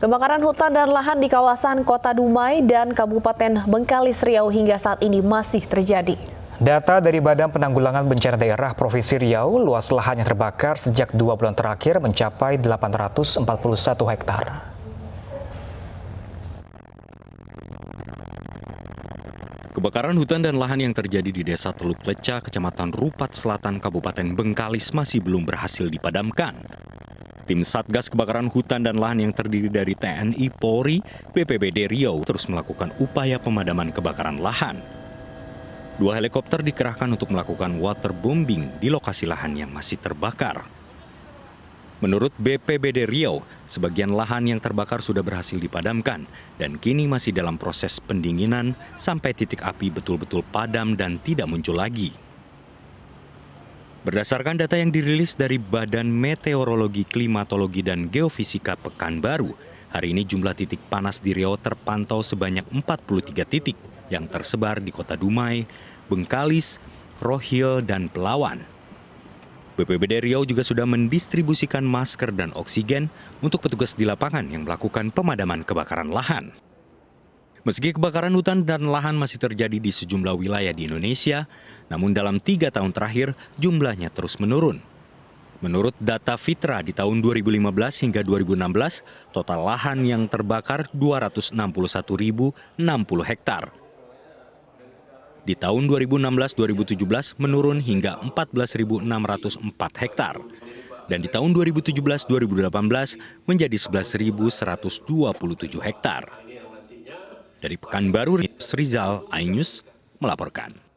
Kebakaran hutan dan lahan di kawasan Kota Dumai dan Kabupaten Bengkalis Riau hingga saat ini masih terjadi. Data dari Badan Penanggulangan Bencana Daerah Provinsi Riau, luas lahan yang terbakar sejak dua bulan terakhir mencapai 841 hektar. Kebakaran hutan dan lahan yang terjadi di Desa Teluk Leca, Kecamatan Rupat Selatan, Kabupaten Bengkalis masih belum berhasil dipadamkan. Tim Satgas Kebakaran Hutan dan Lahan yang terdiri dari TNI, Polri, BPBD Riau terus melakukan upaya pemadaman kebakaran lahan. Dua helikopter dikerahkan untuk melakukan waterbombing di lokasi lahan yang masih terbakar. Menurut BPBD Riau, sebagian lahan yang terbakar sudah berhasil dipadamkan dan kini masih dalam proses pendinginan sampai titik api betul-betul padam dan tidak muncul lagi. Berdasarkan data yang dirilis dari Badan Meteorologi, Klimatologi, dan Geofisika Pekanbaru, hari ini jumlah titik panas di Riau terpantau sebanyak 43 titik yang tersebar di kota Dumai, Bengkalis, Rohil, dan Pelawan. BPBD Riau juga sudah mendistribusikan masker dan oksigen untuk petugas di lapangan yang melakukan pemadaman kebakaran lahan. Meski kebakaran hutan dan lahan masih terjadi di sejumlah wilayah di Indonesia, namun dalam tiga tahun terakhir jumlahnya terus menurun. Menurut data Fitra di tahun 2015 hingga 2016, total lahan yang terbakar 261.060 hektar. Di tahun 2016-2017 menurun hingga 14.604 hektar dan di tahun 2017-2018 menjadi 11.127 hektar. Dari Pekanbaru, Rizal Ainyus melaporkan.